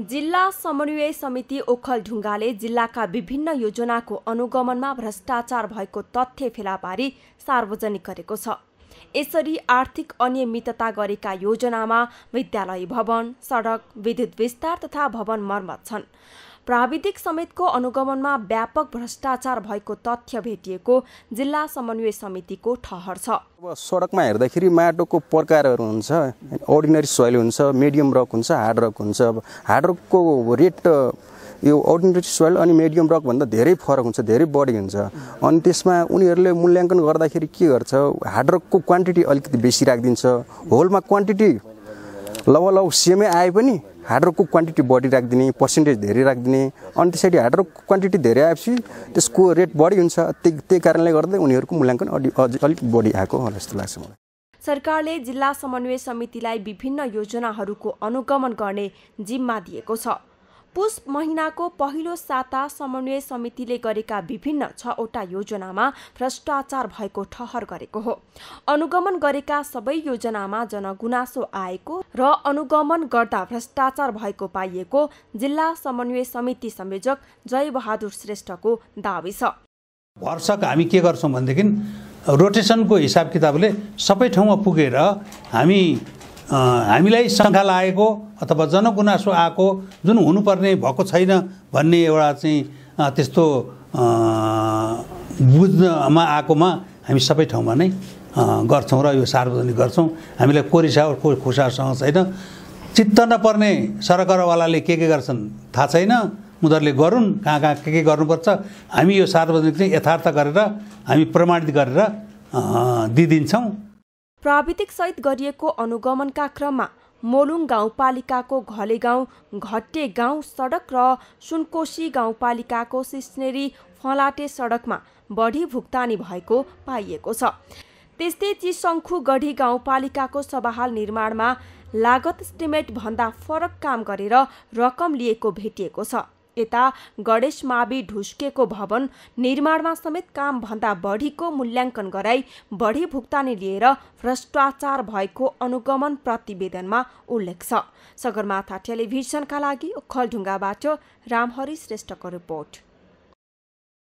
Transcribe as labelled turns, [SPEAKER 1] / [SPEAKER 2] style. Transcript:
[SPEAKER 1] जिल्ला समन्वय समिति ओखलढुङ्गाले जिल्लाका विभिन्न योजनाको अनुगमनमा भ्रष्टाचार भएको तथ्य फेला पारी सार्वजनिक गरेको छ यसरी आर्थिक अनियमितता गरेका योजनामा विद्यालय भवन सडक विद्युत विस्तार तथा भवन मर्मत छन् प्राविधिक समेतको अनुगमनमा व्यापक भ्रष्टाचार भएको तथ्य भेटिएको जिल्ला समन्वय समितिको ठहर छ अब
[SPEAKER 2] सडकमा हेर्दाखेरि माटोको प्रकारहरू हुन्छ अर्डिनरी सोइल हुन्छ मिडियम रक हुन्छ हार्ड रक हुन्छ अब हार्ड रकको रेट यो अर्डिनेरी सोइल अनि मिडियम रकभन्दा धेरै फरक हुन्छ धेरै बढी हुन्छ अनि त्यसमा उनीहरूले मूल्याङ्कन गर्दाखेरि के गर्छ हार्ड रकको क्वान्टिटी अलिकति बेसी राखिदिन्छ होलमा क्वान्टिटी लौ सेमै आए पनि हार्ड क्वान्टिटी बढी राखिदिने पर्सेन्टेज धेरै राखिदिने अनि त्यसरी हार्ड क्वान्टिटी धेरै आएपछि त्यसको रेट बढी हुन्छ त्यही त्यही कारणले गर्दा उनीहरूको मूल्याङ्कन अलिक अलिक बढी आएको होला जस्तो लाग्छ मलाई
[SPEAKER 1] सरकारले जिल्ला समन्वय समितिलाई विभिन्न योजनाहरूको अनुगमन गर्ने जिम्मा दिएको छ पुष महिनाको पहिलो साता समन्वय समितिले गरेका विभिन्न छवटा योजनामा भ्रष्टाचार भएको ठहर गरेको हो अनुगमन गरेका सबै योजनामा जनगुनासो आएको र अनुगमन गर्दा भ्रष्टाचार भएको पाइएको जिल्ला समन्वय समिति संयोजक जय बहादुर श्रेष्ठको दावी छ
[SPEAKER 3] वर्षक हामी के गर्छौँ भनेदेखि रोटेसनको हिसाब किताबले सबै ठाउँमा पुगेर हामी हामीलाई शङ्का लागेको अथवा जनगुनासो आएको जुन हुनुपर्ने भएको छैन भन्ने एउटा चाहिँ त्यस्तो बुझ्नमा आएकोमा हामी सबै ठाउँमा नै गर्छौँ र यो सार्वजनिक गर्छौँ हामीलाई कोरिसा को खुसासँग छैन चित्त नपर्ने सरकारवालाले के के गर्छन् थाहा छैन उनीहरूले गरून् कहाँ कहाँ के के गर्नुपर्छ हामी यो सार्वजनिक चाहिँ यथार्थ गरेर हामी प्रमाणित गरेर दिइदिन्छौँ
[SPEAKER 1] सहित गरिएको अनुगमनका क्रममा मोलुङ गाउँपालिकाको घले गाउँ घट्टे गाउँ सडक र सुनकोशी गाउँपालिकाको सिस्नेरी फलाटे सडकमा बढी भुक्तानी भएको पाइएको छ त्यस्तै गढी गाउँपालिकाको सभाहाल निर्माणमा लागत भन्दा फरक काम गरेर रकम लिएको भेटिएको छ यता गणेशमावि ढुस्केको भवन निर्माणमा समेत कामभन्दा बढीको मूल्याङ्कन गराई बढी भुक्तानी लिएर भ्रष्टाचार भएको अनुगमन प्रतिवेदनमा उल्लेख छ सगरमाथा टेलिभिजनका लागि ओखलढुङ्गाबाट रामहरि श्रेष्ठको रिपोर्ट